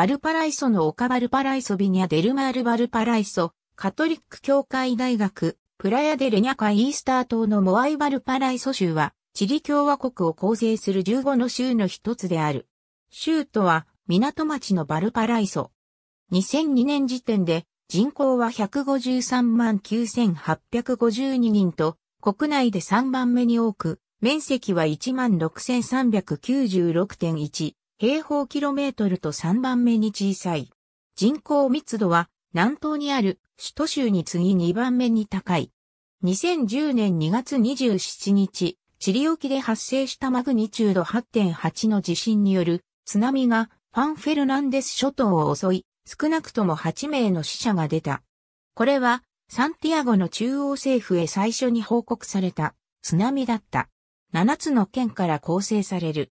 バルパライソの丘バルパライソビニャデルマールバルパライソ、カトリック教会大学、プラヤデルニャカイースター島のモアイバルパライソ州は、チリ共和国を構成する15の州の一つである。州とは、港町のバルパライソ。2002年時点で、人口は153万9852人と、国内で3番目に多く、面積は16,396.1平方キロメートルと3番目に小さい。人口密度は南東にある首都州に次2番目に高い。2010年2月27日、チリ沖で発生したマグニチュード8.8の地震による津波がファン・フェルナンデス諸島を襲い、少なくとも8名の死者が出た。これはサンティアゴの中央政府へ最初に報告された津波だった。7つの県から構成される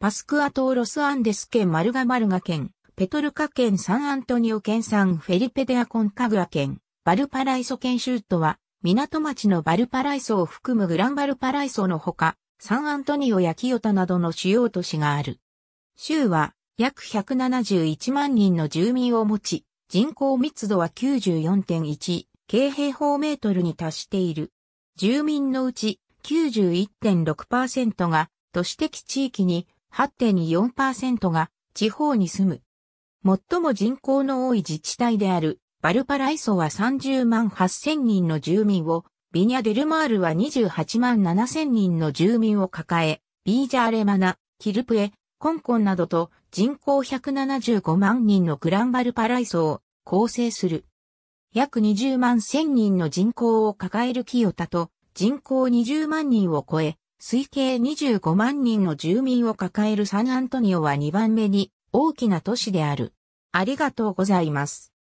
パスクア島ロスアンデス県マルガマルガ県、ペトルカ県サンアントニオ県サンフェリペデアコンカグア県、バルパライソ県州都は、港町のバルパライソを含むグランバルパライソのほか、サンアントニオやキヨタなどの主要都市がある。州は約171万人の住民を持ち、人口密度は94.1京平方メートルに達している。住民のうち91.6%が都市的地域に8.4%が地方に住む。最も人口の多い自治体であるバルパライソは30万8000人の住民を、ビニャ・デルマールは28万7000人の住民を抱え、ビージャーレマナ、キルプエ、コンコンなどと人口175万人のグランバルパライソを構成する。約20万1000人の人口を抱えるキヨタと人口20万人を超え、推計25万人の住民を抱えるサンアントニオは2番目に大きな都市である。ありがとうございます。